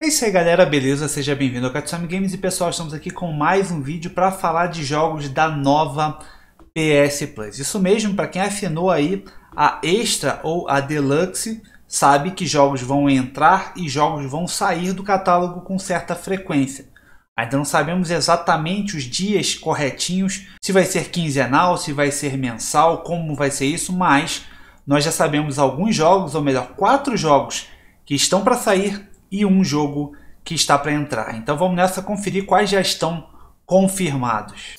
É isso aí galera, beleza? Seja bem-vindo ao Katsumi Games e pessoal, estamos aqui com mais um vídeo para falar de jogos da nova PS Plus. Isso mesmo, para quem afinou aí a Extra ou a Deluxe, sabe que jogos vão entrar e jogos vão sair do catálogo com certa frequência. Ainda não sabemos exatamente os dias corretinhos, se vai ser quinzenal, se vai ser mensal, como vai ser isso, mas nós já sabemos alguns jogos, ou melhor, quatro jogos que estão para sair e um jogo que está para entrar. Então vamos nessa conferir quais já estão confirmados.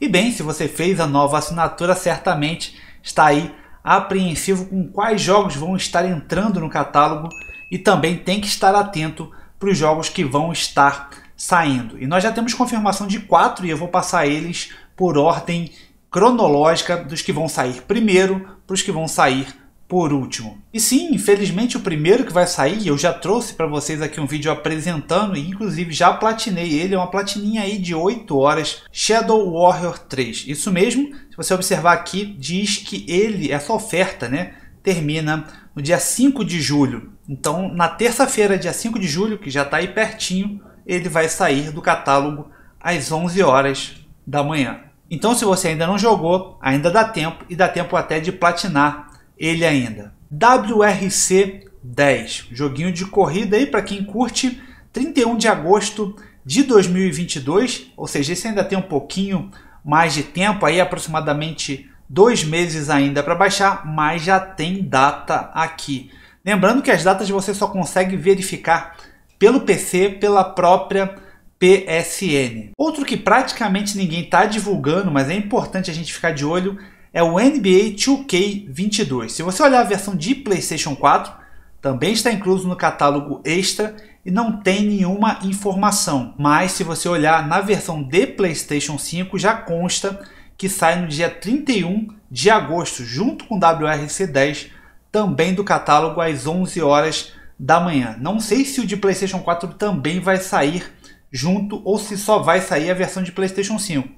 E bem, se você fez a nova assinatura, certamente está aí apreensivo com quais jogos vão estar entrando no catálogo e também tem que estar atento para os jogos que vão estar saindo. E nós já temos confirmação de quatro e eu vou passar eles por ordem cronológica dos que vão sair primeiro para os que vão sair por último. E sim, infelizmente o primeiro que vai sair, eu já trouxe para vocês aqui um vídeo apresentando e inclusive já platinei ele, é uma platininha aí de 8 horas, Shadow Warrior 3. Isso mesmo, se você observar aqui, diz que ele, essa oferta, né, termina no dia 5 de julho. Então, na terça-feira, dia 5 de julho, que já está aí pertinho, ele vai sair do catálogo às 11 horas da manhã. Então, se você ainda não jogou, ainda dá tempo e dá tempo até de platinar ele ainda. WRC 10, joguinho de corrida aí para quem curte, 31 de agosto de 2022, ou seja, esse ainda tem um pouquinho mais de tempo aí, aproximadamente dois meses ainda para baixar, mas já tem data aqui. Lembrando que as datas você só consegue verificar pelo PC, pela própria PSN. Outro que praticamente ninguém está divulgando, mas é importante a gente ficar de olho, é o NBA 2K22. Se você olhar a versão de PlayStation 4, também está incluso no catálogo extra e não tem nenhuma informação. Mas se você olhar na versão de PlayStation 5, já consta que sai no dia 31 de agosto, junto com WRC 10, também do catálogo às 11 horas da manhã. Não sei se o de PlayStation 4 também vai sair junto ou se só vai sair a versão de PlayStation 5.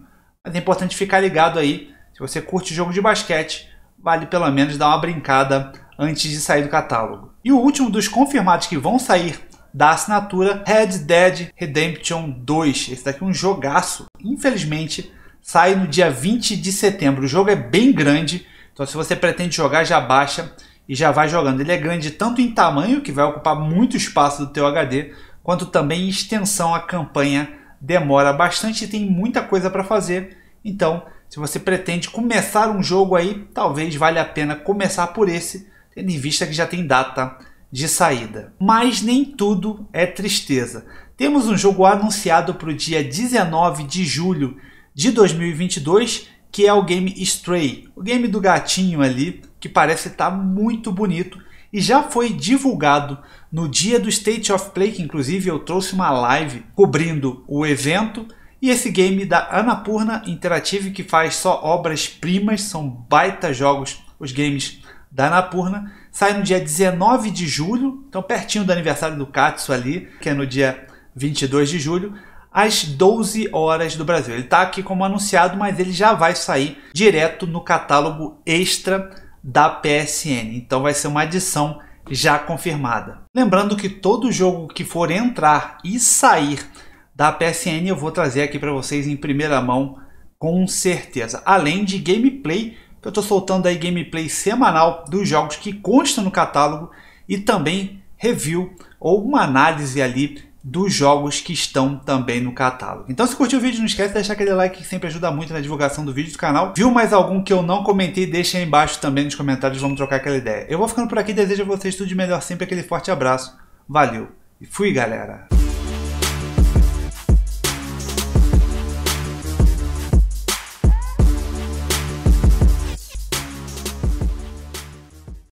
Mas é importante ficar ligado aí. Se você curte jogo de basquete, vale pelo menos dar uma brincada antes de sair do catálogo. E o último dos confirmados que vão sair da assinatura Red Dead Redemption 2. Esse daqui é um jogaço. Infelizmente, sai no dia 20 de setembro. O jogo é bem grande, então se você pretende jogar, já baixa e já vai jogando. Ele é grande tanto em tamanho, que vai ocupar muito espaço do teu HD, quanto também em extensão a campanha demora bastante e tem muita coisa para fazer. Então, se você pretende começar um jogo aí, talvez valha a pena começar por esse, tendo em vista que já tem data de saída. Mas nem tudo é tristeza. Temos um jogo anunciado para o dia 19 de julho de 2022, que é o game Stray, o game do gatinho ali, que parece estar tá muito bonito e já foi divulgado no dia do State of Play, que inclusive eu trouxe uma live cobrindo o evento, e esse game da Anapurna Interactive, que faz só obras-primas, são baita jogos os games da Anapurna, sai no dia 19 de julho, então pertinho do aniversário do Katsu ali, que é no dia 22 de julho, às 12 horas do Brasil. Ele está aqui como anunciado, mas ele já vai sair direto no catálogo extra da PSN, então vai ser uma adição já confirmada. Lembrando que todo jogo que for entrar e sair da PSN eu vou trazer aqui para vocês em primeira mão com certeza. Além de gameplay, eu estou soltando aí gameplay semanal dos jogos que constam no catálogo e também review ou uma análise ali dos jogos que estão também no catálogo. Então se curtiu o vídeo, não esquece de deixar aquele like que sempre ajuda muito na divulgação do vídeo do canal. Viu mais algum que eu não comentei? Deixa aí embaixo também nos comentários, vamos trocar aquela ideia. Eu vou ficando por aqui, desejo a vocês tudo de melhor sempre, aquele forte abraço, valeu e fui galera!